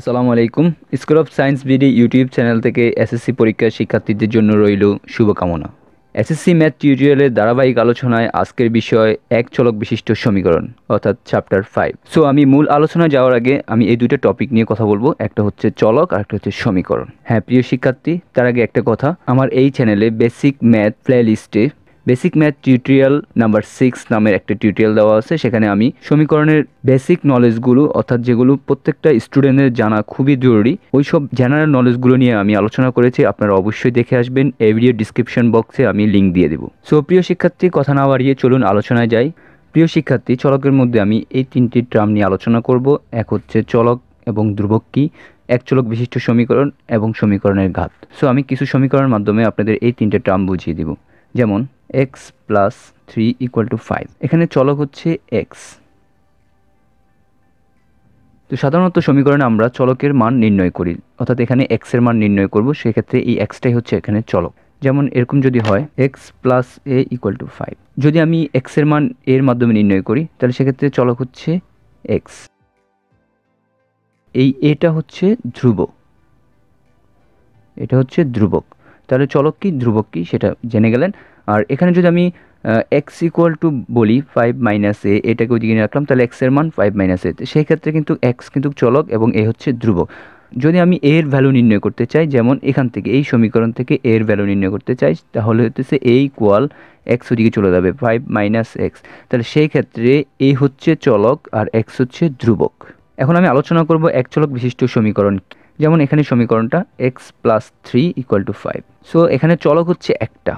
আসসালামু আলাইকুম school of science BD YouTube channel থেকে এসএসসি পরীক্ষার শিক্ষার্থীদের জন্য রইল শুভকামনা এসএসসি ম্যাথ টিউটোরিয়ালের ধারাবাহিক আলোচনায় আজকের বিষয় এক চলক বিশিষ্ট সমীকরণ অর্থাৎ চ্যাপ্টার ফাইভ সো আমি মূল আলোচনা যাওয়ার আগে আমি এই দুটো টপিক নিয়ে কথা বলবো একটা হচ্ছে চলক আর একটা হচ্ছে সমীকরণ হ্যাঁ প্রিয় শিক্ষার্থী তার আগে একটা কথা আমার এই চ্যানেলে বেসিক ম্যাথ প্লে লিস্টে basic math tutorial number six নামের একটা টিউটোরিয়াল দেওয়া আছে সেখানে আমি সমীকরণের বেসিক নলেজগুলো অর্থাৎ যেগুলো প্রত্যেকটা স্টুডেন্টের জানা খুবই জরুরি ওই সব জেনারেল নলেজগুলো নিয়ে আমি আলোচনা করেছি আপনারা অবশ্যই দেখে আসবেন এই ভিডিও ডিসক্রিপশন বক্সে আমি লিঙ্ক দিয়ে দেবো সো প্রিয় শিক্ষার্থী কথা না বাড়িয়ে চলুন আলোচনায় যাই প্রিয় শিক্ষার্থী চলকের মধ্যে আমি এই তিনটি ট্রাম নিয়ে আলোচনা করব এক হচ্ছে চলক এবং ধ্রুবক কী এক চলক বিশিষ্ট সমীকরণ এবং সমীকরণের ঘাত সো আমি কিছু সমীকরণের মাধ্যমে আপনাদের এই তিনটে ট্রাম বুঝিয়ে দিব যেমন X plus three equal to five এখানে চলক হচ্ছে এক্স তো সাধারণত সমীকরণে আমরা চলকের মান নির্ণয় করি অর্থাৎ এখানে এক্সের মান নির্ণয় করব সেক্ষেত্রে এই এক্সটাই হচ্ছে এখানে চলক যেমন এরকম যদি হয় X plus A equal to five যদি আমি এক্সের মান এর মাধ্যমে নির্ণয় করি তাহলে সেক্ষেত্রে চলক হচ্ছে এক্স এই এটা হচ্ছে ধ্রুব এটা হচ্ছে ধ্রুবক তাহলে চলক কী ধ্রুবক কী সেটা জেনে গেলেন আর এখানে যদি আমি এক্স ইকুয়াল টু বলি ফাইভ মাইনাস এ এটাকে দিকে রাখলাম তাহলে এক্সের মান ফাইভ মাইনাস এ সেই ক্ষেত্রে কিন্তু এক্স কিন্তু চলক এবং এ হচ্ছে ধ্রুবক যদি আমি এর ভ্যালু নির্ণয় করতে চাই যেমন এখান থেকে এই সমীকরণ থেকে এর ভ্যালু নির্ণয় করতে চাই তাহলে হচ্ছে এ ইকুয়াল এক্স ওদিকে চলে যাবে ফাইভ মাইনাস এক্স তাহলে সেই ক্ষেত্রে এ হচ্ছে চলক আর এক্স হচ্ছে ধ্রুবক এখন আমি আলোচনা করব এক চলক বিশিষ্ট সমীকরণ যেমন এখানে সমীকরণটা X plus three equal to five so এখানে চলক হচ্ছে একটা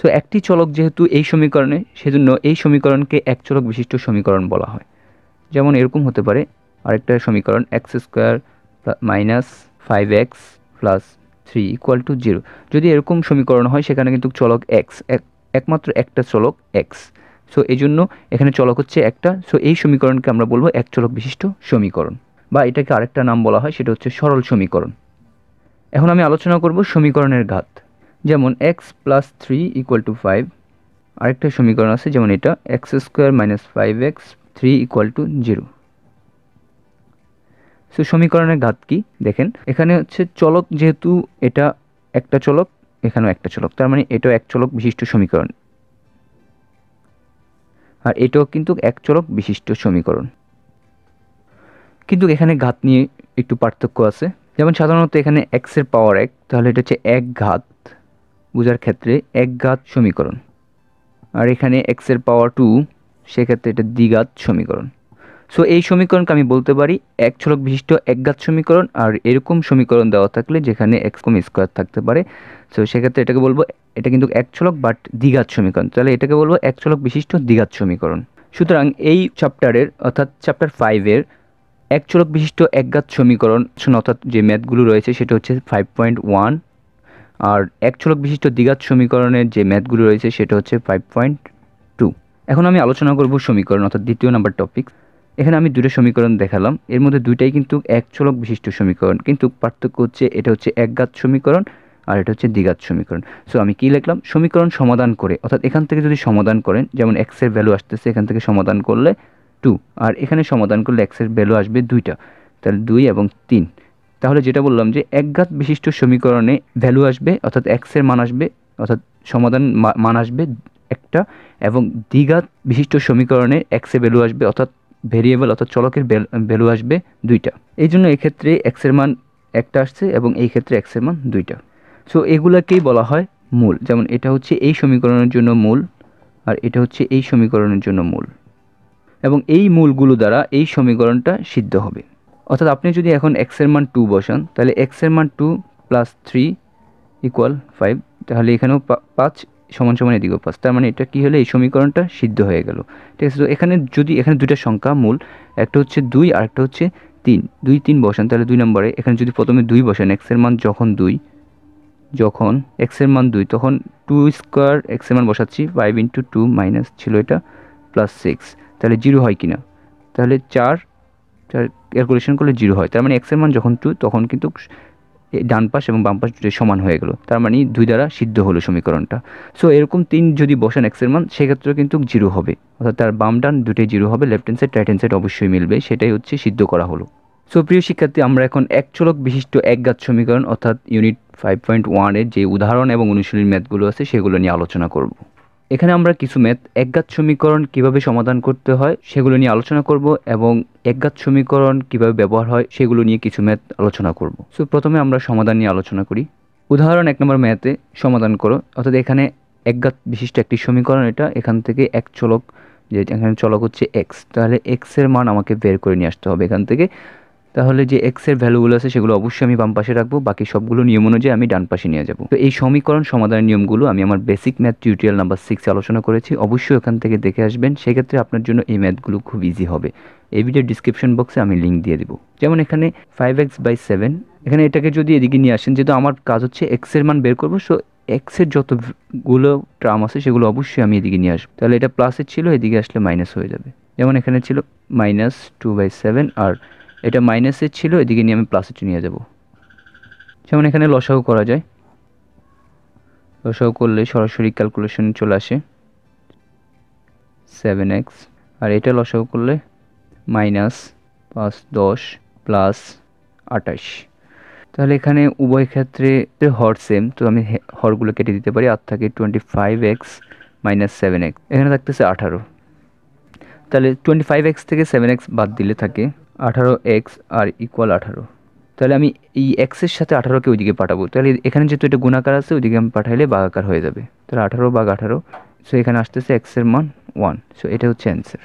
সো একটি চলক যেহেতু এই সমীকরণে সেজন্য এই সমীকরণকে এক চলক বিশিষ্ট সমীকরণ বলা হয় যেমন এরকম হতে পারে আরেকটা সমীকরণ X square minus five x plus three equal to zero যদি এরকম সমীকরণ হয় সেখানে কিন্তু চলক এক্স একমাত্র একটা চলক এক্স সো এই জন্য এখানে চলক হচ্ছে একটা সো এই সমীকরণকে আমরা বলবো এক চলক বিশিষ্ট সমীকরণ বা এটাকে আরেকটা নাম বলা হয় সেটা হচ্ছে সরল সমীকরণ এখন আমি আলোচনা করব সমীকরণের ঘাত যেমন X plus three equal to five আরেকটা সমীকরণ আছে যেমন এটা X square minus five X three equal to zero so সমীকরণের ঘাত কি দেখেন এখানে হচ্ছে চলক যেহেতু এটা একটা চলক এখানেও একটা চলক তার মানে এটাও এক চলক বিশিষ্ট সমীকরণ আর এটাও কিন্তু এক চলক বিশিষ্ট সমীকরণ কিন্তু এখানে ঘাত নিয়ে একটু পার্থক্য আছে যেমন সাধারণত এখানে এক্সের পাওয়ার এক তাহলে এটা হচ্ছে এক ঘাত বোঝার ক্ষেত্রে এক ঘাত সমীকরণ আর এখানে এক্সের পাওয়ার টু সেক্ষেত্রে এটা দ্বিঘাত সমীকরণ সো এই সমীকরণকে আমি বলতে পারি এক ছলক বিশিষ্ট একঘাত সমীকরণ আর এরকম সমীকরণ দেওয়া থাকলে যেখানে এক্স কম স্কোয়ার থাকতে পারে সো সেক্ষেত্রে এটাকে বলবো এটা কিন্তু এক ছলক বাট দ্বিঘাত সমীকরণ তাহলে এটাকে বলবো এক ছলক বিশিষ্ট দ্বিঘাত সমীকরণ সুতরাং এই চ্যাপ্টারের অর্থাৎ চ্যাপ্টার ফাইভের এক চলক বিশিষ্ট একঘাত সমীকরণ অর্থাৎ যে ম্যাথগুলো রয়েছে সেটা হচ্ছে ফাইভ পয়েন্ট ওয়ান আর এক চলক বিশিষ্ট দ্বিঘাত সমীকরণের যে ম্যাথগুলো রয়েছে সেটা হচ্ছে ফাইভ পয়েন্ট টু এখন আমি আলোচনা করব সমীকরণ অর্থাৎ দ্বিতীয় নাম্বার টপিক এখানে আমি দুটো সমীকরণ দেখালাম এর মধ্যে দুইটাই কিন্তু এক চলক বিশিষ্ট সমীকরণ কিন্তু পার্থক্য হচ্ছে এটা হচ্ছে একঘাত সমীকরণ আর এটা হচ্ছে দ্বিঘাত সমীকরণ সো আমি কী লিখলাম সমীকরণ সমাধান করে অর্থাৎ এখান থেকে যদি সমাধান করেন যেমন এক্সের ভ্যালু আসতেছে এখান থেকে সমাধান করলে টু আর এখানে সমাধান করলে এক্সের ভ্যালু আসবে দুইটা তাহলে দুই এবং তিন তাহলে যেটা বললাম যে একঘাত বিশিষ্ট সমীকরণে ভ্যালু আসবে অর্থাৎ এক্সের মান আসবে অর্থাৎ সমাধান মান আসবে একটা এবং দ্বিঘাত বিশিষ্ট সমীকরণে এক্সে ভ্যালু আসবে অর্থাৎ ভেরিয়েবল অর্থাৎ চলকের ভ্যালু আসবে দুইটা এই জন্য এক্ষেত্রে এক্সের মান একটা আসছে এবং এই ক্ষেত্রে এক্সের মান দুইটা সো এগুলাকেই বলা হয় মূল যেমন এটা হচ্ছে এই সমীকরণের জন্য মূল আর এটা হচ্ছে এই সমীকরণের জন্য মূল এবং এই মূলগুলো দ্বারা এই সমীকরণটা সিদ্ধ হবে অর্থাৎ আপনি যদি এখন এক্সের মান টু বসান তাহলে এক্সের মান two plus three equal five তাহলে এখানেও পাঁচ সমান সমান এদিকেও পাঁচ তার মানে এটা কী হলে এই সমীকরণটা সিদ্ধ হয়ে গেল ঠিক আছে তো এখানে যদি এখানে দুইটা সংখ্যা মূল একটা হচ্ছে দুই আর একটা হচ্ছে তিন দুই তিন বসান তাহলে দুই নম্বরে এখানে যদি প্রথমে দুই বসান এক্সের মান যখন দুই যখন এক্সের মান দুই তখন টু স্কোয়ার এক্সের মান বসাচ্ছি ফাইভ ইন্টু টু মাইনাস ছিল এটা প্লাস সিক্স তাহলে জিরো হয় কিনা তাহলে চার চার ক্যালকুলেশন করলে জিরো হয় তার মানে এক্সের মান যখন টু তখন কিন্তু ডান পাশ এবং বাম পাশ দুটোই সমান হয়ে গেল তার মানে দুই দ্বারা সিদ্ধ হলো সমীকরণটা সো এরকম তিন যদি বসান এক্সের মান সেক্ষেত্রে কিন্তু জিরো হবে অর্থাৎ তার বাম ডান দুটোই জিরো হবে left hand side right hand side অবশ্যই মিলবে সেটাই হচ্ছে সিদ্ধ করা হলো সো প্রিয় শিক্ষার্থী আমরা এখন এক চলক বিশিষ্ট গাছ সমীকরণ অর্থাৎ ইউনিট ফাইভ পয়েন্ট ওয়ানের যে উদাহরণ এবং অনুশীলনী ম্যাথগুলো আছে সেগুলো নিয়ে আলোচনা করব এখানে আমরা কিছু ম্যাথ একঘাত সমীকরণ কিভাবে সমাধান করতে হয় সেগুলো নিয়ে আলোচনা করব এবং একঘাত সমীকরণ কিভাবে ব্যবহার হয় সেগুলো নিয়ে কিছু ম্যাথ আলোচনা করব সো প্রথমে আমরা সমাধান নিয়ে আলোচনা করি উদাহরণ এক নম্বর ম্যাথে সমাধান করো অর্থাৎ এখানে একঘাত বিশিষ্ট একটি সমীকরণ এটা এখান থেকে এক চলক যে এখানে চলক হচ্ছে এক্স তাহলে এক্সের মান আমাকে বের করে নিয়ে আসতে হবে এখান থেকে তাহলে যে এক্সের ভ্যালুগুলো আছে সেগুলো অবশ্যই আমি বাম পাশে রাখবো বাকি সবগুলো নিয়ম অনুযায়ী আমি ডান পাশে নিয়ে যাব তো এই সমীকরণ সমাধানের নিয়মগুলো আমি আমার বেসিক ম্যাথ টিউটোরিয়াল নাম্বার সিক্সে আলোচনা করেছি অবশ্যই ওখান থেকে দেখে আসবেন সেক্ষেত্রে আপনার জন্য এই ম্যাথগুলো খুব ইজি হবে এই ভিডিও ডিসক্রিপশন বক্সে আমি লিঙ্ক দিয়ে দেবো যেমন এখানে ফাইভ এক্স বাই সেভেন এখানে এটাকে যদি এদিকে নিয়ে আসেন যেহেতু আমার কাজ হচ্ছে এক্সের মান বের করবো সো এক্সের যতগুলো ট্রাম আছে সেগুলো অবশ্যই আমি এদিকে নিয়ে আসবো তাহলে এটা প্লাসের ছিল এদিকে আসলে মাইনাস হয়ে যাবে যেমন এখানে ছিল মাইনাস টু বাই সেভেন আর এটা মাইনাসের ছিল এদিকে নিয়ে আমি প্লাসে নিয়ে যাব যেমন এখানে লসাও করা যায় লসাও করলে সরাসরি ক্যালকুলেশন চলে আসে সেভেন এক্স আর এটা লসাও করলে মাইনাস পাঁচ দশ প্লাস আটাশ তাহলে এখানে উভয় ক্ষেত্রে হর সেম তো আমি হরগুলো কেটে দিতে পারি আর থাকে twenty five X minus seven X এখানে থাকতেছে আঠারো তাহলে টোয়েন্টি ফাইভ এক্স থেকে সেভেন এক্স বাদ দিলে থাকে আঠারো এক্স আর ইকুয়াল আঠারো তাহলে আমি এই এক্সের সাথে আঠারোকে ওইদিকে পাঠাবো তাহলে এখানে যেহেতু এটা গুণাকার আছে ওইদিকে আমি পাঠাইলে বাগাকার হয়ে যাবে তাহলে আঠারো বাঘ আঠারো সো এখানে আসতেছে এক্সের মান ওয়ান সো এটা হচ্ছে অ্যান্সার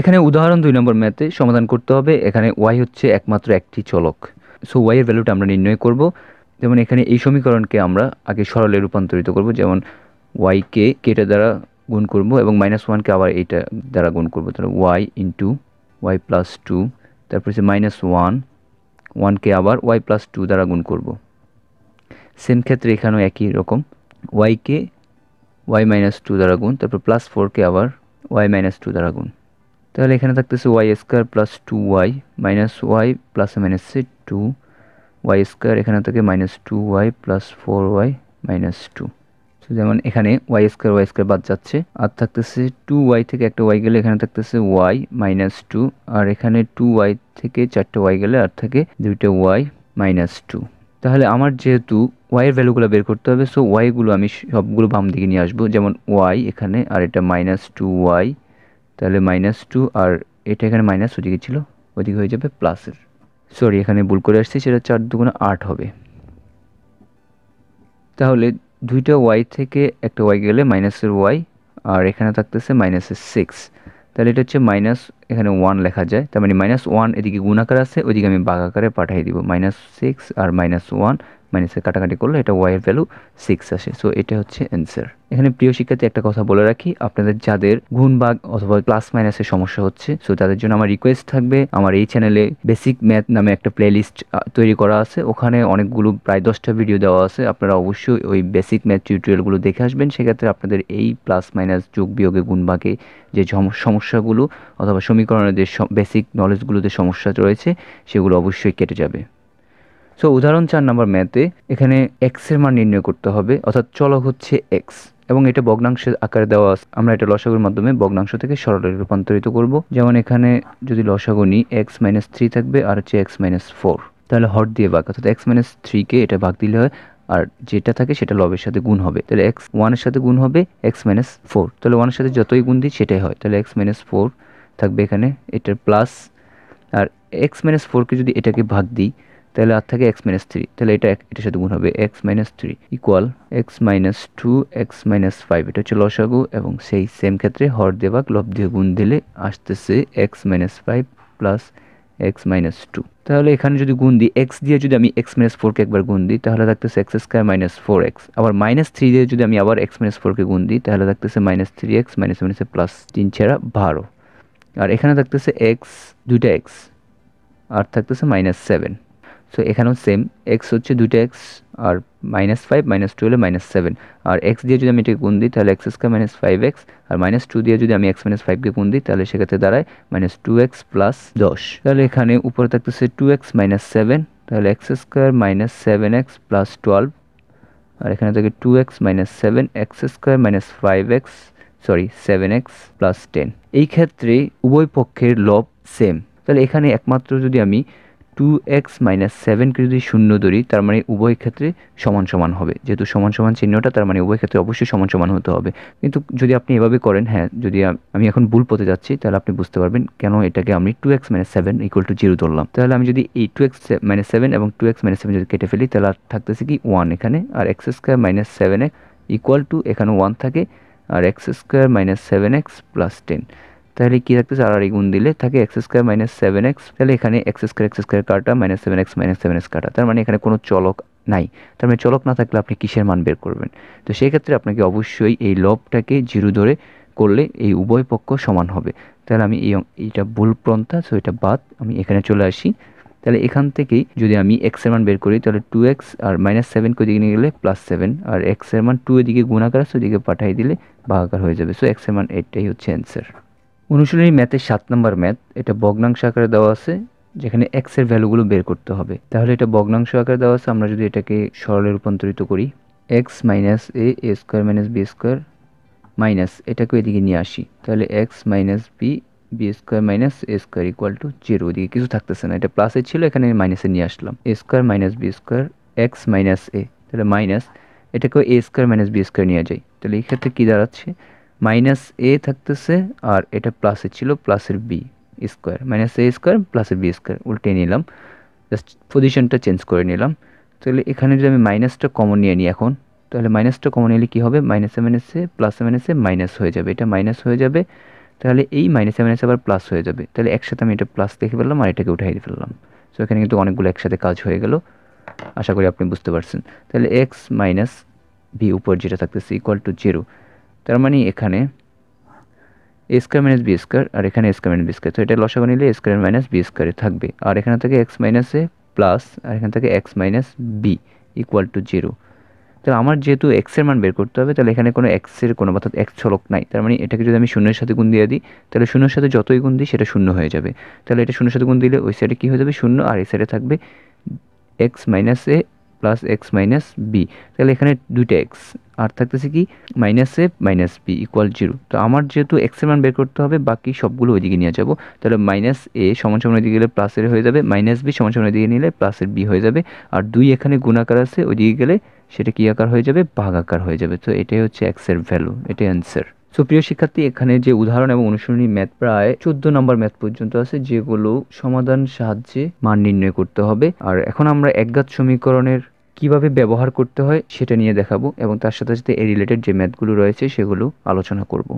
এখানে উদাহরণ দুই নম্বর ম্যাথে সমাধান করতে হবে এখানে ওয়াই হচ্ছে একমাত্র একটি চলক সো ওয়াইয়ের ভ্যালুটা আমরা নির্ণয় করব যেমন এখানে এই সমীকরণকে আমরা আগে সরলে রূপান্তরিত করব যেমন ওয়াইকে কেটা দ্বারা গুণ করব এবং মাইনাস ওয়ানকে আবার এইটা দ্বারা গুণ করব তাহলে Y into Y plus two তারপর হচ্ছে মাইনাস ওয়ান ওয়ানকে আবার ওয়াই প্লাস টু দ্বারা গুণ করব সেম ক্ষেত্রে এখানেও একই রকম ওয়াইকে ওয়াই মাইনাস টু দ্বারা গুণ তারপর প্লাস ফোরকে আবার ওয়াই মাইনাস টু দ্বারা গুণ তাহলে এখানে থাকতেছে Y square plus two Y minus Y plus minus two Y square এখানে থাকে minus two Y plus four Y minus two যেমন এখানে ওয়াই স্কোয়ার ওয়াই স্কোয়ার বাদ যাচ্ছে আর থাকতেছে টু ওয়াই থেকে একটা ওয়াই গেলে এখানে থাকতেছে ওয়াই মাইনাস টু আর এখানে টু ওয়াই থেকে চারটে ওয়াই গেলে আর থাকে দুইটা ওয়াই মাইনাস টু তাহলে আমার যেহেতু ওয়াইয়ের ভ্যালুগুলো বের করতে হবে সো ওয়াইগুলো আমি সবগুলো বাম দিকে নিয়ে আসবো যেমন ওয়াই এখানে আর এটা মাইনাস টু ওয়াই তাহলে মাইনাস টু আর এটা এখানে মাইনাস ওদিকে ছিল ওদিকে হয়ে যাবে প্লাসের সরি এখানে ভুল করে আসছি সেটা চার দুগুণে আট হবে তাহলে দুইটা ওয়াই থেকে একটা ওয়াই গেলে মাইনাসের ওয়াই আর এখানে থাকতেছে মাইনাসের সিক্স তাহলে এটা হচ্ছে মাইনাস এখানে ওয়ান লেখা যায় তার মানে মাইনাস ওয়ান এদিকে গুণাকার আছে ওইদিকে আমি বাগাকারে পাঠিয়ে দিব মাইনাস সিক্স আর মাইনাস ওয়ান মাইনাসের কাটাকাটি করলে এটা ওয়াইয়ের ভ্যালু সিক্স আসে সো এটা হচ্ছে অ্যান্সার এখানে প্রিয় শিক্ষার্থী একটা কথা বলে রাখি আপনাদের যাদের গুণ অথবা প্লাস মাইনাসের সমস্যা হচ্ছে সো তাদের জন্য আমার রিকোয়েস্ট থাকবে আমার এই চ্যানেলে বেসিক ম্যাথ নামে একটা প্লেলিস্ট তৈরি করা আছে ওখানে অনেকগুলো প্রায় দশটা ভিডিও দেওয়া আছে আপনারা অবশ্যই ওই বেসিক ম্যাথ টিউটোরিয়ালগুলো দেখে আসবেন সেক্ষেত্রে আপনাদের এই প্লাস মাইনাস যোগ বিয়োগে গুণ ভাগে যে সমস্যাগুলো অথবা সমীকরণের যে বেসিক নলেজগুলোতে সমস্যা রয়েছে সেগুলো অবশ্যই কেটে যাবে সো উদাহরণ চার নম্বর ম্যাথে এখানে এক্স এর মান নির্ণয় করতে হবে অর্থাৎ চলক হচ্ছে এক্স এবং এটা ভগ্নাংশের আকারে দেওয়া আমরা এটা লসাগুর মাধ্যমে বগ্নাংশ থেকে সরলে রূপান্তরিত করব যেমন এখানে যদি লসাগু নিই এক্স মাইনাস থ্রি থাকবে আর হচ্ছে এক্স মাইনাস ফোর তাহলে হট দিয়ে ভাগ অর্থাৎ এক্স মাইনাস থ্রিকে এটা ভাগ দিলে হয় আর যেটা থাকে সেটা লবের সাথে গুণ হবে তাহলে এক্স ওয়ানের সাথে গুণ হবে এক্স মাইনাস ফোর তাহলে ওয়ানের সাথে যতই গুণ দিই সেটাই হয় তাহলে এক্স মাইনাস ফোর থাকবে এখানে এটার প্লাস আর এক্স মাইনাস ফোরকে যদি এটাকে ভাগ দিই তাহলে আর থাকে এক্স মাইনাস থ্রি তাহলে এটা এটার সাথে গুণ হবে X minus three equal X minus two x minus five এটা হচ্ছে লসাগু এবং সেই সেম ক্ষেত্রে হর দেবাক লব দিয়ে গুণ দিলে আসতেছে X minus five plus x minus two তাহলে এখানে যদি গুণ দিই এক্স দিয়ে যদি আমি এক্স মাইনাস ফোরকে একবার গুণ দিই তাহলে থাকতেছে X square minus four X আবার মাইনাস থ্রি দিয়ে যদি আমি আবার এক্স মাইনাস ফোরকে গুণ দিই তাহলে থাকতেছে minus three X minus minus plus তিন ছাড়া বারো আর এখানে থাকতেছে এক্স দুইটা এক্স আর থাকতেছে মাইনাস সেভেন সো এখানেও সেম এক্স হচ্ছে দুটো এক্স আর মাইনাস ফাইভ মাইনাস টু হলে মাইনাস সেভেন আর এক্স দিয়ে যদি আমি এটাকে গুণ দিই তাহলে X square minus five x আর মাইনাস টু দিয়ে যদি আমি এক্স মাইনাস ফাইভকে গুণ দিই তাহলে সেক্ষেত্রে দাঁড়ায় মাইনাস টু এক্স প্লাস দশ তাহলে এখানে উপরে থাকতেছে টু এক্স মাইনাস সেভেন তাহলে X square minus seven x plus twelve আর এখানে থাকে two x minus seven X square minus five X sorry seven x plus ten এই ক্ষেত্রে উভয় পক্ষের লব সেম তাহলে এখানে একমাত্র যদি আমি টু এক্স মাইনাস সেভেনকে যদি শূন্য ধরি তার মানে উভয় ক্ষেত্রে সমান সমান হবে যেহেতু সমান সমান চিহ্নটা তার মানে উভয় ক্ষেত্রে অবশ্যই সমান সমান হতে হবে কিন্তু যদি আপনি এভাবে করেন হ্যাঁ যদি আমি এখন ভুল পথে যাচ্ছি তাহলে আপনি বুঝতে পারবেন কেন এটাকে আমি two x minus seven equal to zero ধরলাম তাহলে আমি যদি এই টু এক্স মাইনাস সেভেন এবং টু এক্স মাইনাস সেভেন যদি কেটে ফেলি তাহলে আর থাকতেছে কি ওয়ান এখানে আর x square minus seven x equal to এখানে ওয়ান থাকে আর x square minus seven x plus ten তাহলে কী থাকতেছে আর আর গুণ দিলে থাকে x square minus seven x তাহলে এখানে এক্স স্কোয়ার এক্স স্কোয়ার কাটা minus seven x minus seven x কাটা তার মানে এখানে কোনো চলক নাই তার মানে চলক না থাকলে আপনি কিসের মান বের করবেন তো সেই ক্ষেত্রে আপনাকে অবশ্যই এই লবটাকে জিরো ধরে করলে এই উভয় পক্ষ সমান হবে তাহলে আমি এই এইটা ভুল প্রন্থা সো এটা বাদ আমি এখানে চলে আসি তাহলে এখান থেকেই যদি আমি এক্সের মান বের করি তাহলে টু এক্স আর মাইনাস সেভেনকে ওদিকে নিয়ে গেলে প্লাস সেভেন আর এক্সের মান টু এদিকে গুণাকার সেদিকে ওদিকে পাঠাই দিলে ভাগাকার হয়ে যাবে সো এক্সের মান এটাই হচ্ছে অ্যান্সার অনুশীলনী ম্যাথের সাত নম্বর ম্যাথ এটা ভগ্নাংশ আকারে দেওয়া আছে যেখানে এক্স এর ভ্যালুগুলো বের করতে হবে তাহলে এটা ভগ্নাংশ আকারে দেওয়া আছে আমরা যদি এটাকে সরলে রূপান্তরিত করি x minus a a square minus b square minus এটাকে এদিকে নিয়ে আসি তাহলে x minus b b square minus a square equal to zero ওদিকে কিছু থাকতেছে না এটা প্লাসে ছিল এখানে মাইনাসে নিয়ে আসলাম a square minus b square x minus a তাহলে মাইনাস এটাকে a square minus b square নিয়ে যায় তাহলে এই ক্ষেত্রে কী দাঁড়াচ্ছে মাইনাস এ থাকতেছে আর এটা প্লাসে ছিল প্লাসের b square minus a square প্লাসের বি স্কোয়ার উল্টে নিলাম জাস্ট পজিশনটা চেঞ্জ করে নিলাম তাহলে এখানে যদি আমি মাইনাসটা কমন নিয়ে নিই এখন তাহলে মাইনাসটা কমন নিলে কী হবে মাইনাসে মাইনাসে প্লাসে মাইনাসে মাইনাস হয়ে যাবে এটা মাইনাস হয়ে যাবে তাহলে এই মাইনাসে মাইনাসে আবার প্লাস হয়ে যাবে তাহলে একসাথে আমি এটা প্লাস দেখে ফেললাম আর এটাকে উঠাই ফেললাম সো এখানে কিন্তু অনেকগুলো একসাথে কাজ হয়ে গেল আশা করি আপনি বুঝতে পারছেন তাহলে এক্স মাইনাস ভি উপর যেটা থাকতেছে ইকুয়াল টু জিরো তার মানে এখানে a square minus b square আর এখানে a square minus b square তো এটা লসাগু নিলে স্কোয়ার মাইনাস বি স্কোয়ারে থাকবে আর এখানে থাকে এক্স মাইনাস এ প্লাস আর এখানে থাকে x minus b equal to zero তাহলে আমার যেহেতু এক্সের মান বের করতে হবে তাহলে এখানে কোনো এক্সের কোনো অর্থাৎ এক্স ছলক নাই তার মানে এটাকে যদি আমি শূন্যের সাথে গুণ দিয়ে দিই তাহলে শূন্যের সাথে যতই গুণ দিই সেটা শূন্য হয়ে যাবে তাহলে এটা শূন্যের সাথে গুণ দিলে ওই সাইডে কী হয়ে যাবে শূন্য আর এই সাইডে থাকবে x minus a plus x minus b তাহলে এখানে দুইটা এক্স আর থাকতেছে কি minus a minus b equal zero তো আমার যেহেতু এক্সের মান বের করতে হবে বাকি সবগুলো ওইদিকে নিয়ে যাবো তাহলে মাইনাস এ সমান সমান ওইদিকে গেলে প্লাসের হয়ে যাবে মাইনাস বি সমান সমান ওইদিকে নিলে প্লাসের বি হয়ে যাবে আর দুই এখানে গুণাকার আছে ওইদিকে গেলে সেটা কি আকার হয়ে যাবে আকার হয়ে যাবে তো এটাই হচ্ছে এক্সের ভ্যালু এটাই অ্যান্সার সো প্রিয় শিক্ষার্থী এখানে যে উদাহরণ এবং অনুশীলনী ম্যাথ প্রায় চোদ্দ নম্বর ম্যাথ পর্যন্ত আছে যেগুলো সমাধান সাহায্যে মান নির্ণয় করতে হবে আর এখন আমরা একঘাত সমীকরণের কিভাবে ব্যবহার করতে হয় সেটা নিয়ে দেখাবো এবং তার সাথে সাথে এই রিলেটেড যে ম্যাথগুলো রয়েছে সেগুলো আলোচনা করব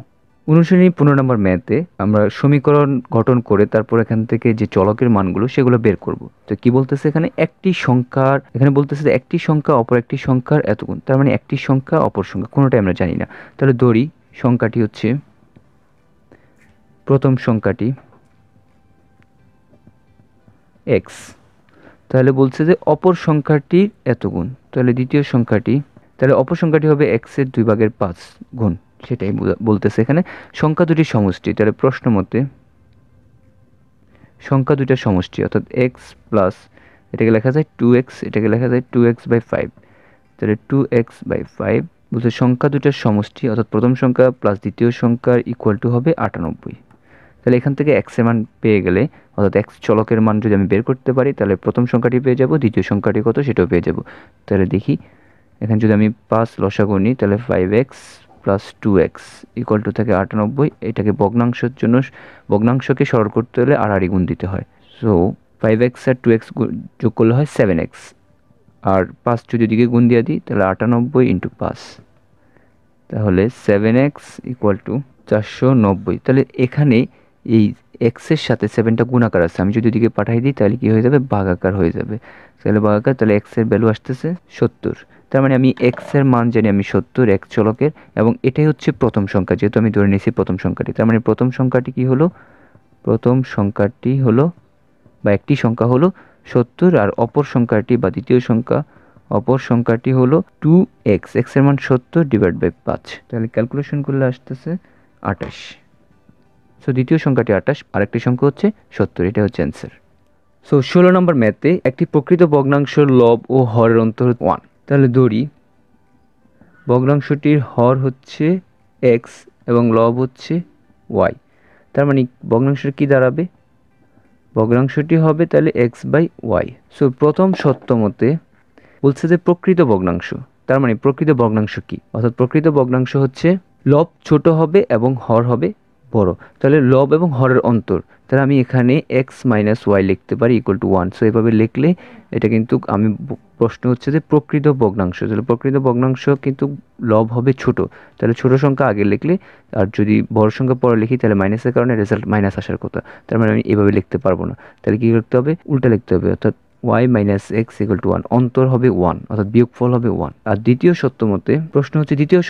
অনুশীলনী পনেরো নম্বর ম্যাথে আমরা সমীকরণ গঠন করে তারপর এখান থেকে যে চলকের মানগুলো সেগুলো বের করব তো কি বলতেছে এখানে একটি সংখ্যার এখানে বলতেছে যে একটি সংখ্যা অপর একটি সংখ্যার এতগুণ তার মানে একটি সংখ্যা অপর সংখ্যা কোনোটাই আমরা জানি না তাহলে দড়ি সংখ্যাটি হচ্ছে প্রথম সংখ্যাটি এক্স তাহলে বলছে যে অপর সংখ্যাটি এত গুণ তাহলে দ্বিতীয় সংখ্যাটি তাহলে অপর সংখ্যাটি হবে এক্সের দুই ভাগের পাঁচ গুণ সেটাই বলতেছে এখানে সংখ্যা দুটি সমষ্টি তাহলে প্রশ্ন মতে সংখ্যা দুইটা সমষ্টি অর্থাৎ এক্স প্লাস এটাকে লেখা যায় টু এক্স এটাকে লেখা যায় টু এক্স বাই ফাইভ তাহলে টু এক্স বাই ফাইভ বলছে সংখ্যা দুটার সমষ্টি অর্থাৎ প্রথম সংখ্যা প্লাস দ্বিতীয় সংখ্যার ইকুয়াল টু হবে আটানব্বই তাহলে এখান থেকে এক্সের মান পেয়ে গেলে অর্থাৎ এক্স চলকের মান যদি আমি বের করতে পারি তাহলে প্রথম সংখ্যাটি পেয়ে যাব দ্বিতীয় সংখ্যাটি কত সেটাও পেয়ে যাব তাহলে দেখি এখানে যদি আমি পাঁচ লসা নিই তাহলে five x plus two x equal to থাকে আটানব্বই এটাকে ভগ্নাংশের জন্য ভগ্নাংশকে সরল করতে হলে আড়ি e গুণ দিতে হয় সো ফাইভ এক্স আর টু এক্স যোগ করলে হয় সেভেন এক্স আর পাঁচ দিকে গুণ দিয়ে দিই তাহলে আটানব্বই ইন্টু পাঁচ তাহলে সেভেন এক্স ইকুয়াল টু চারশো নব্বই তাহলে এখানে এই এক্সের সাথে সেভেনটা গুণাকার আছে আমি যদি ওদিকে পাঠাই দিই তাহলে কী হয়ে যাবে ভাগাকার হয়ে যাবে তাহলে বাগাকার তাহলে এক্সের ভ্যালু আসতেছে সত্তর তার মানে আমি এক্সের মান জানি আমি সত্তর এক চলকের এবং এটাই হচ্ছে প্রথম সংখ্যা যেহেতু আমি ধরে নিয়েছি প্রথম সংখ্যাটি তার মানে প্রথম সংখ্যাটি কি হলো প্রথম সংখ্যাটি হলো বা একটি সংখ্যা হলো সত্তর আর অপর সংখ্যাটি বা দ্বিতীয় সংখ্যা অপর সংখ্যাটি হলো টু এক্স এক্সের মান সত্তর ডিভাইড বাই পাঁচ তাহলে ক্যালকুলেশন করলে আসতেছে আঠাশ সো দ্বিতীয় সংখ্যাটি আঠাশ আরেকটি সংখ্যা হচ্ছে সত্তর এটা হচ্ছে অ্যান্সার সো ষোলো নম্বর ম্যাথে একটি প্রকৃত ভগ্নাংশ লব ও হরের অন্তর ওয়ান তাহলে দড়ি ভগ্নাংশটির হর হচ্ছে এক্স এবং লব হচ্ছে ওয়াই তার মানে ভগ্নাংশটি কী দাঁড়াবে ভগ্নাংশটি হবে তাহলে এক্স বাই ওয়াই সো প্রথম সত্যমতে বলছে যে প্রকৃত ভগ্নাংশ তার মানে প্রকৃত ভগ্নাংশ কী অর্থাৎ প্রকৃত ভগ্নাংশ হচ্ছে লব ছোট হবে এবং হর হবে করো তাহলে লব এবং হরের অন্তর তাহলে আমি এখানে এক্স মাইনাস ওয়াই লিখতে পারি ইকুয়াল টু ওয়ান সো এভাবে লিখলে এটা কিন্তু আমি প্রশ্ন হচ্ছে যে প্রকৃত ভগ্নাংশ তাহলে প্রকৃত ভগ্নাংশ কিন্তু লব হবে ছোট তাহলে ছোট সংখ্যা আগে লিখলে আর যদি বড় সংখ্যা পরে লিখি তাহলে মাইনাসের কারণে রেজাল্ট মাইনাস আসার কথা তার মানে আমি এভাবে লিখতে পারবো না তাহলে কী লিখতে হবে উল্টা লিখতে হবে অর্থাৎ y minus x equal to one অন্তর হবে ওয়ান অর্থাৎ বিয়োগফল হবে ওয়ান আর দ্বিতীয় মতে প্রশ্ন হচ্ছে দ্বিতীয়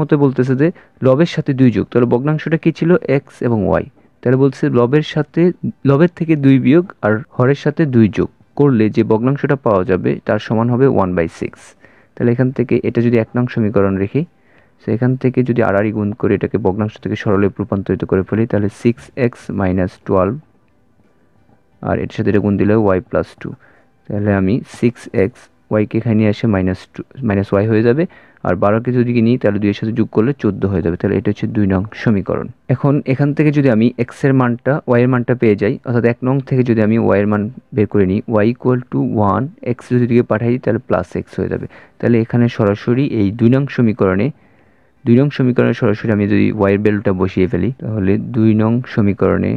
মতে বলতেছে যে লবের সাথে দুই যোগ তাহলে ভগ্নাংশটা কী ছিল এক্স এবং ওয়াই তাহলে বলছে লবের সাথে লবের থেকে দুই বিয়োগ আর হরের সাথে দুই যোগ করলে যে ভগ্নাংশটা পাওয়া যাবে তার সমান হবে ওয়ান বাই সিক্স তাহলে এখান থেকে এটা যদি এক নং সমীকরণ রেখি তো এখান থেকে যদি আড়াড়ি গুণ করে এটাকে ভগ্নাংশ থেকে সরলে রূপান্তরিত করে ফেলি তাহলে সিক্স এক্স মাইনাস টুয়েলভ আর এটার সাথে এটা গুণ দিলে ওয়াই প্লাস টু তাহলে আমি সিক্স এক্স ওয়াইকে এখানে আসে মাইনাস টু মাইনাস ওয়াই হয়ে যাবে আর বারোকে যদি নিই তাহলে দুইয়ের সাথে যোগ করলে চোদ্দো হয়ে যাবে তাহলে এটা হচ্ছে দুই নং সমীকরণ এখন এখান থেকে যদি আমি এক্সের মানটা ওয়াইয়ের মানটা পেয়ে যাই অর্থাৎ এক নং থেকে যদি আমি ওয়াইয়ের মান বের করে নিই y equal to one x যদি দিকে পাঠাই দিই তাহলে প্লাস এক্স হয়ে যাবে তাহলে এখানে সরাসরি এই দুই নং সমীকরণে দুই নং সমীকরণে সরাসরি আমি যদি ওয়াইয়ের ভ্যালুটা বসিয়ে ফেলি তাহলে দুই নং সমীকরণে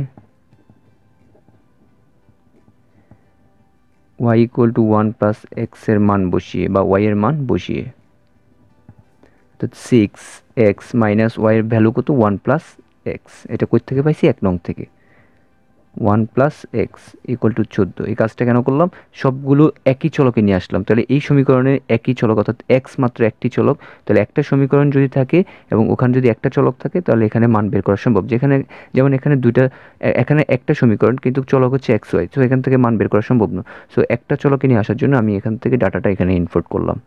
y equal to one plus এক্সের মান বসিয়ে বা ওয়াইয়ের মান বসিয়ে তো সিক্স এক্স মাইনাস ওয়াইয়ের ভ্যালু কত ওয়ান প্লাস এক্স এটা কোথা থেকে পাইছি এক নং থেকে one plus x equal to চোদ্দো এই কাজটা কেন করলাম সবগুলো একই চলকে নিয়ে আসলাম তাহলে এই সমীকরণের একই চলক অর্থাৎ এক্স মাত্র একটি চলক তাহলে একটা সমীকরণ যদি থাকে এবং ওখানে যদি একটা চলক থাকে তাহলে এখানে মান বের করা সম্ভব যেখানে যেমন এখানে দুইটা এখানে একটা সমীকরণ কিন্তু চলক হচ্ছে এক্স ওয়াই তো এখান থেকে মান বের করা সম্ভব না সো একটা চলকে নিয়ে আসার জন্য আমি এখান থেকে ডাটাটা এখানে ইনপুট করলাম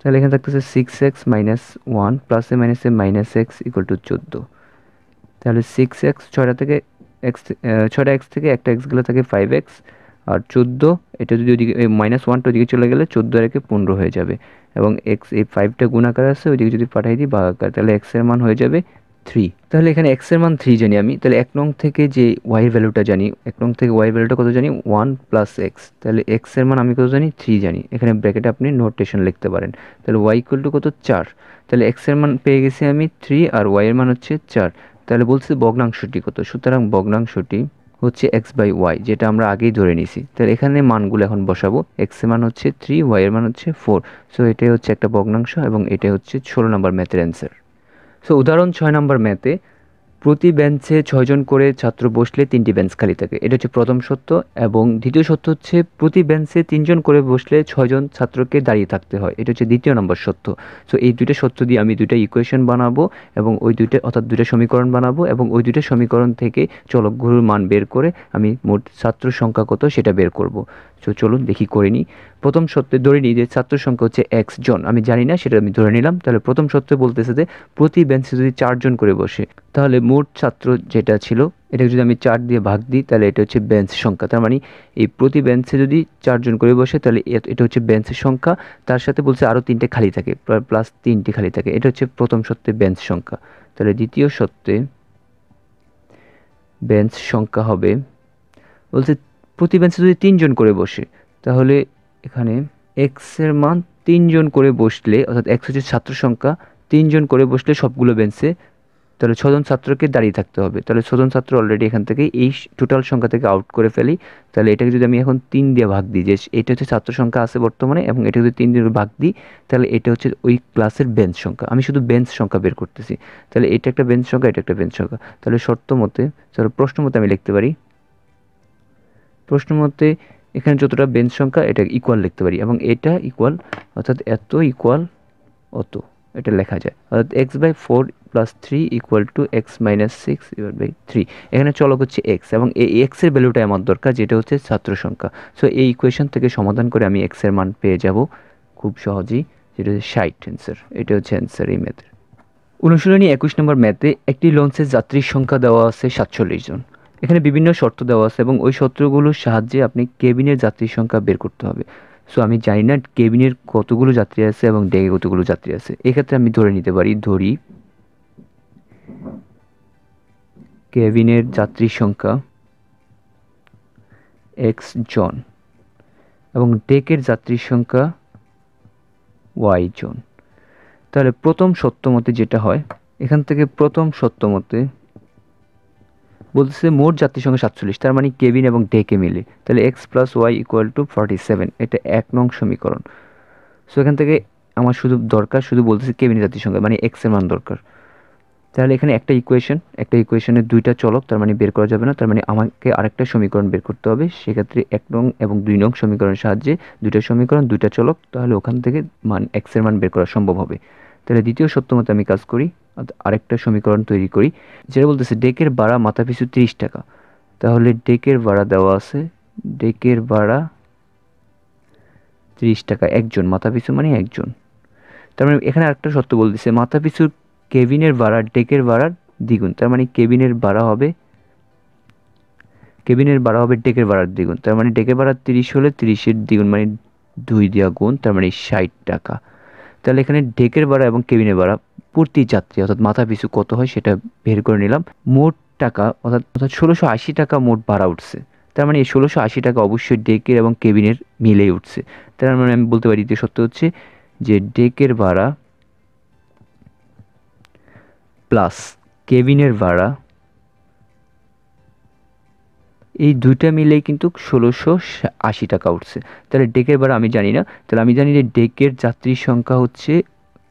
তাহলে এখানে থাকতেছে সিক্স এক্স মাইনাস ওয়ান প্লাসে a minus x equal to চোদ্দো তাহলে সিক্স এক্স ছয়টা থেকে এক্স ছটা এক্স থেকে একটা এক্স গেলে থাকে ফাইভ এক্স আর চোদ্দো এটা যদি ওদিকে মাইনাস ওয়ানটা ওদিকে চলে গেলে চোদ্দো আর একে পনেরো হয়ে যাবে এবং এক্স এই ফাইভটা গুণাকার আছে ওইদিকে যদি পাঠাই দিই ভাগাকার তাহলে এক্সের মান হয়ে যাবে থ্রি তাহলে এখানে এক্সের মান থ্রি জানি আমি তাহলে এক নং থেকে যে ওয়াই ভ্যালুটা জানি এক নং থেকে ওয়াই ভ্যালুটা কত জানি ওয়ান প্লাস এক্স তাহলে এক্সের মান আমি কত জানি থ্রি জানি এখানে ব্র্যাকেটে আপনি নোটেশন লিখতে পারেন তাহলে ওয়াই ইকুয়াল টু কত চার তাহলে এক্সের মান পেয়ে গেছি আমি থ্রি আর ওয়াইয়ের মান হচ্ছে চার তাহলে বলছে ভগ্নাংশটি কত সুতরাং ভগ্নাংশটি হচ্ছে এক্স বাই ওয়াই যেটা আমরা আগেই ধরে নিছি তাহলে এখানে মানগুলো এখন বসাবো এক্স এর মান হচ্ছে থ্রি ওয়াই এর মান হচ্ছে ফোর সো এটাই হচ্ছে একটা ভগ্নাংশ এবং এটাই হচ্ছে ষোলো নম্বর ম্যাথের অ্যান্সার সো উদাহরণ ছয় নম্বর ম্যাথে প্রতি বেঞ্চে ছয়জন করে ছাত্র বসলে তিনটি বেঞ্চ খালি থাকে এটা হচ্ছে প্রথম সত্য এবং দ্বিতীয় সত্য হচ্ছে প্রতি বেঞ্চে তিনজন করে বসলে ছয়জন ছাত্রকে দাঁড়িয়ে থাকতে হয় এটা হচ্ছে দ্বিতীয় নম্বর সত্য সো এই দুইটা সত্য দিয়ে আমি দুইটা ইকুয়েশন বানাবো এবং ওই দুইটা অর্থাৎ দুইটা সমীকরণ বানাবো এবং ওই দুইটা সমীকরণ থেকে চলকগুলোর মান বের করে আমি মোট ছাত্র সংখ্যা কত সেটা বের করব সো চলুন দেখি করে নিই প্রথম সত্যে ধরে নিই যে ছাত্র সংখ্যা হচ্ছে এক্স জন আমি জানি না সেটা আমি ধরে নিলাম তাহলে প্রথম সত্যে বলতেছে যে প্রতি বেঞ্চে যদি চারজন করে বসে তাহলে মোট ছাত্র যেটা ছিল এটাকে যদি আমি চার দিয়ে ভাগ দিই তাহলে এটা হচ্ছে বেঞ্চ সংখ্যা তার মানে এই প্রতি বেঞ্চে যদি চারজন করে বসে তাহলে এটা হচ্ছে বেঞ্চের সংখ্যা তার সাথে বলছে আরও তিনটে খালি থাকে প্লাস তিনটে খালি থাকে এটা হচ্ছে প্রথম সত্যে বেঞ্চ সংখ্যা তাহলে দ্বিতীয় সত্যে বেঞ্চ সংখ্যা হবে বলছে প্রতি বেঞ্চে যদি তিনজন করে বসে তাহলে এখানে এক্সের মান তিনজন করে বসলে অর্থাৎ এক্স হচ্ছে ছাত্র সংখ্যা তিনজন করে বসলে সবগুলো বেঞ্চে তাহলে ছজন ছাত্রকে দাঁড়িয়ে থাকতে হবে তাহলে ছজন ছাত্র অলরেডি এখান থেকে এই টোটাল সংখ্যা থেকে আউট করে ফেলি তাহলে এটাকে যদি আমি এখন তিন দিয়ে ভাগ দিই যে এটা হচ্ছে ছাত্র সংখ্যা আছে বর্তমানে এবং এটা যদি তিন দিয়ে ভাগ দিই তাহলে এটা হচ্ছে ওই ক্লাসের বেঞ্চ সংখ্যা আমি শুধু বেঞ্চ সংখ্যা বের করতেছি তাহলে এটা একটা বেঞ্চ সংখ্যা এটা একটা বেঞ্চ সংখ্যা তাহলে শর্ত মতে প্রশ্ন মতে আমি লিখতে পারি প্রশ্ন মতে এখানে যতটা বেঞ্চ সংখ্যা এটা ইকুয়াল লিখতে পারি এবং এটা ইকুয়াল অর্থাৎ এত ইকুয়াল অত এটা লেখা যায় অর্থাৎ x by four plus three equal to x minus six equal by three এখানে চলক হচ্ছে এক্স এবং এই এক্সের ভ্যালুটা আমার দরকার যেটা হচ্ছে ছাত্র সংখ্যা সো এই ইকুয়েশন থেকে সমাধান করে আমি এক্সের মান পেয়ে যাব খুব সহজেই যেটা হচ্ছে ষাট অ্যান্সার এটা হচ্ছে অ্যান্সার এই ম্যাথের অনুশীলনী একুশ নম্বর ম্যাথে একটি লঞ্চের যাত্রীর সংখ্যা দেওয়া আছে সাতচল্লিশ জন এখানে বিভিন্ন শর্ত দেওয়া আছে এবং ওই শর্তগুলোর সাহায্যে আপনি কেবিনের যাত্রীর সংখ্যা বের করতে হবে সো আমি জানি না কেবিনের কতগুলো যাত্রী আছে এবং ডেকে কতগুলো যাত্রী আছে এক্ষেত্রে আমি ধরে নিতে পারি ধরি কেবিনের যাত্রীর সংখ্যা এক্স জন এবং ডেকের যাত্রীর সংখ্যা ওয়াই জন তাহলে প্রথম সত্যমতে যেটা হয় এখান থেকে প্রথম সত্যমতে বলতেছে মোট যাত্রীর সংখ্যা সাতচল্লিশ তার মানে কেবিন এবং ডেকে মিলে তাহলে x plus y equal to forty seven এটা এক নং সমীকরণ সো এখান থেকে আমার শুধু দরকার শুধু বলতেছে কেবিন যাত্রীর সংখ্যা মানে এক্সের মান দরকার তাহলে এখানে একটা ইকুয়েশন একটা ইকুয়েশনের দুইটা চলক তার মানে বের করা যাবে না তার মানে আমাকে আরেকটা সমীকরণ বের করতে হবে সেক্ষেত্রে এক নং এবং দুই নং সমীকরণের সাহায্যে দুইটা সমীকরণ দুইটা চলক তাহলে ওখান থেকে মান এক্সের মান বের করা সম্ভব হবে তাহলে দ্বিতীয় সত্য মতে আমি কাজ করি আরেকটা সমীকরণ তৈরি করি যেটা বলতেছে ডেকের ভাড়া পিছু তিরিশ টাকা তাহলে ডেকের ভাড়া দেওয়া আছে ডেকের ভাড়া তিরিশ টাকা একজন মাথা পিছু মানে একজন তার মানে এখানে আরেকটা সত্য বলতেছে মাথা পিছু কেবিনের ভাড়া ডেকের ভাড়ার দ্বিগুণ তার মানে কেবিনের ভাড়া হবে কেবিনের ভাড়া হবে ডেকের ভাড়ার দ্বিগুণ তার মানে ডেকের ভাড়া তিরিশ হলে তিরিশের দ্বিগুণ মানে দুই দেওয়া গুণ তার মানে ষাট টাকা তাহলে এখানে ডেকের ভাড়া এবং কেবিনের ভাড়া প্রতি যাত্রী অর্থাৎ মাথা পিছু কত হয় সেটা বের করে নিলাম মোট টাকা অর্থাৎ অর্থাৎ ষোলোশো আশি টাকা মোট ভাড়া উঠছে তার মানে এই ষোলোশো আশি টাকা অবশ্যই ডেকের এবং কেবিনের মিলেই উঠছে তার মানে আমি বলতে পারি দ্বিতীয় সত্য হচ্ছে যে ডেকের ভাড়া প্লাস কেবিনের ভাড়া এই দুইটা মিলেই কিন্তু ষোলোশো আশি টাকা উঠছে তাহলে ডেকের বার আমি জানি না তাহলে আমি জানি যে ডেকের যাত্রীর সংখ্যা হচ্ছে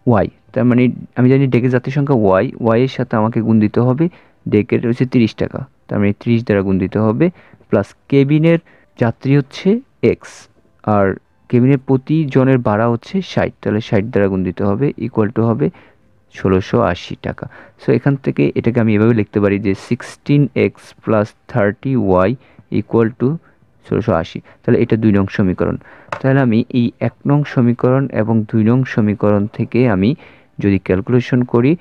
ওয়াই তার মানে আমি জানি ডেকের যাত্রীর সংখ্যা ওয়াই ওয়াইয়ের সাথে আমাকে গুণ দিতে হবে ডেকের হচ্ছে তিরিশ টাকা তার মানে তিরিশ দ্বারা গুণ দিতে হবে প্লাস কেবিনের যাত্রী হচ্ছে এক্স আর কেবিনের প্রতি জনের ভাড়া হচ্ছে ষাট তাহলে ষাট দ্বারা গুণ দিতে হবে ইকুয়াল টু হবে ষোলোশো আশি টাকা সো এখান থেকে এটাকে আমি এভাবে লিখতে পারি যে sixteen x plus thirty y equal to ষোলোশো আশি তাহলে এটা দুই নং সমীকরণ তাহলে আমি এই এক নং সমীকরণ এবং দুই নং সমীকরণ থেকে আমি যদি ক্যালকুলেশন করি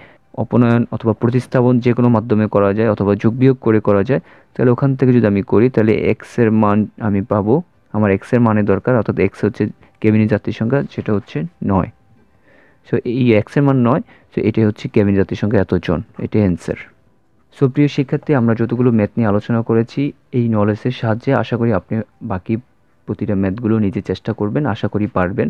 অপনয়ন অথবা প্রতিস্থাপন যে কোনো মাধ্যমে করা যায় অথবা যোগ যোগবিয়োগ করে করা যায় তাহলে ওখান থেকে যদি আমি করি তাহলে এক্সের মান আমি পাবো আমার এক্সের মানের দরকার অর্থাৎ এক্স হচ্ছে কেবিনের যাত্রীর সংখ্যা সেটা হচ্ছে নয় সো এই এক্সের মান নয় সো এটাই হচ্ছে কেমিন জাতির সংখ্যা এতজন এটা অ্যান্সার সো প্রিয় শিক্ষার্থী আমরা যতগুলো ম্যাথ নিয়ে আলোচনা করেছি এই নলেজের সাহায্যে আশা করি আপনি বাকি প্রতিটা ম্যাথগুলো নিজে চেষ্টা করবেন আশা করি পারবেন